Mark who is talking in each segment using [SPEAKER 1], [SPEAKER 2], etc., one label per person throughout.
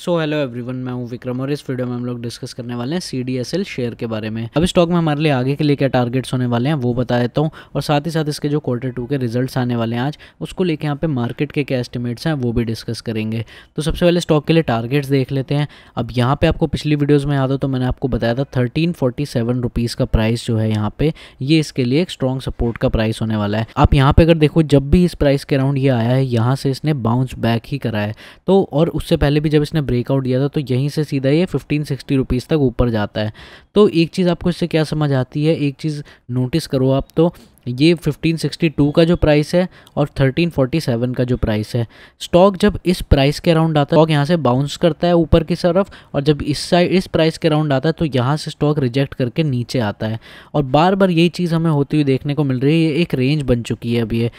[SPEAKER 1] so hello everyone मैं हूं विक्रम और इस वीडियो में हम लोग डिस्कस करने वाले हैं C D S L share के बारे में अब स्टॉक में हमारे लिए आगे के लिए क्या टारगेट्स होने वाले हैं वो बता देता हूं और साथ ही साथ इसके जो क्वार्टर टू के रिजल्ट्स आने वाले हैं आज उसको लेके यहाँ पे मार्केट के क्या एस्टिमेट्स हैं वो भी डिस्कस करेंगे तो सबसे पहले स्टॉक के लिए टारगेट्स देख लेते हैं अब यहाँ पर आपको पिछली वीडियोज़ में याद हो तो मैंने आपको बताया था थर्टीन फोर्टी सेवन रुपीज़ का प्राइस जो है यहाँ पर ये इसके लिए एक स्ट्रॉन्ग सपोर्ट का प्राइस होने वाला है आप यहाँ पर अगर देखो जब भी इस प्राइस के अराउंड ये आया है यहाँ से इसने बाउंस बैक ही करा है तो और उससे पहले भी जब इसने ब्रेकआउट दिया था तो यहीं से सीधा ये फिफ्टीन सिक्सटी रुपीज़ तक ऊपर जाता है तो एक चीज़ आपको इससे क्या समझ आती है एक चीज़ नोटिस करो आप तो ये 1562 का जो प्राइस है और 1347 का जो प्राइस है स्टॉक जब इस प्राइस के अराउंड आता है स्टॉक यहाँ से बाउंस करता है ऊपर की तरफ और जब इस साइड इस प्राइस के अराउंड आता है तो यहाँ से स्टॉक रिजेक्ट करके नीचे आता है और बार बार यही चीज़ हमें होती हुई देखने को मिल रही है ये एक रेंज बन चुकी है अभी ये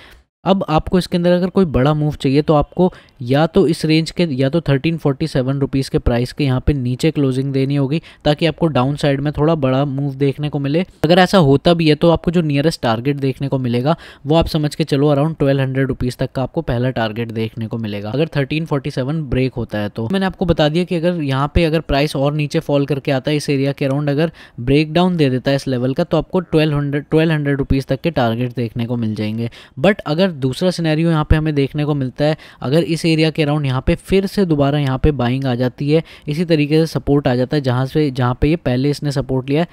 [SPEAKER 1] अब आपको इसके अंदर अगर कोई बड़ा मूव चाहिए तो आपको या तो इस रेंज के या तो थर्टीन फोर्टी सेवन रुपीज़ के प्राइस के यहाँ पे नीचे क्लोजिंग देनी होगी ताकि आपको डाउन साइड में थोड़ा बड़ा मूव देखने को मिले अगर ऐसा होता भी है तो आपको जो नियरेस्ट टारगेट देखने को मिलेगा वो आप समझ के चलो अराउंड ट्वेल्व हंड्रेड रुपीज़ तक का आपको पहला टारगेट देखने को मिलेगा अगर थर्टीन फोर्टी सेवन ब्रेक होता है तो मैंने आपको बता दिया कि अगर यहाँ पे अगर प्राइस और नीचे फॉल करके आता है इस एरिया के अराउंड अगर ब्रेक डाउन दे देता है इस लेवल का तो आपको twelve hundred twelve hundred rupees तक के टारगेट देखने को मिल जाएंगे बट अगर अगर दूसरा सिनेरियो यहाँ पे हमें देखने को मिलता है अगर इस एरिया के अराउंड यहाँ पे फिर से दोबारा यहाँ पे बाइंग आ जाती है इसी तरीके से सपोर्ट आ जाता है जहाँ से जहाँ पे ये पहले इसने सपोर्ट लिया है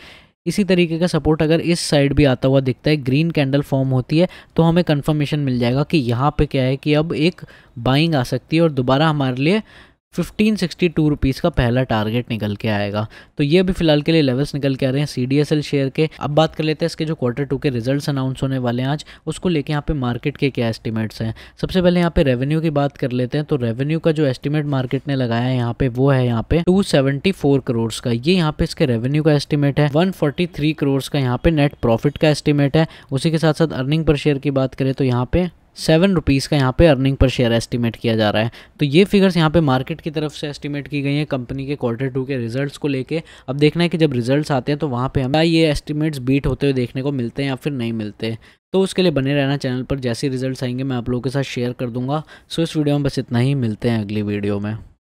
[SPEAKER 1] इसी तरीके का सपोर्ट अगर इस साइड भी आता हुआ दिखता है ग्रीन कैंडल फॉर्म होती है तो हमें कंफर्मेशन मिल जाएगा कि यहाँ पर क्या है कि अब एक बाइंग आ सकती है और दोबारा हमारे लिए फिफ्टीन सिक्सटी टू रुपीज़ का पहला टारगेट निकल के आएगा तो ये अभी फिलहाल के लिए लेवल्स निकल के आ रहे हैं C D S L share के अब बात कर लेते हैं इसके जो क्वार्टर टू के रिजल्ट्स अनाउंस होने वाले हैं आज उसको लेके यहाँ पे मार्केट के क्या एस्टिमेट्स हैं सबसे पहले यहाँ पे रेवेन्यू की बात कर लेते हैं तो रेवेन्यू का जो एस्टिमेट मार्केट ने लगाया है यहाँ पे वो है यहाँ पे टू सेवेंटी फोर करोड़ का ये यहाँ पे इसके रेवेन्यू का एस्टिमेट है वन फोर्टी थ्री करोड़ का यहाँ पे नेट प्रॉफिट का एस्टिमेट है उसी के साथ साथ अर्निंग पर शेयर की बात करें तो यहाँ पे सेवन रुपीज़ का यहाँ पे अर्निंग पर शेयर एस्टिमेट किया जा रहा है तो ये फिगर्स यहाँ पे मार्केट की तरफ से एस्टिमेट की गई है कंपनी के क्वार्टर टू के रिजल्ट्स को लेके अब देखना है कि जब रिजल्ट्स आते हैं तो वहाँ पे हमें ये एस्टिमेट्स बीट होते हुए देखने को मिलते हैं या फिर नहीं मिलते तो उसके लिए बने रहना चैनल पर जैसे रिजल्ट आएंगे मैं आप लोगों के साथ शेयर कर दूंगा सो इस वीडियो में बस इतना ही मिलते हैं अगली वीडियो में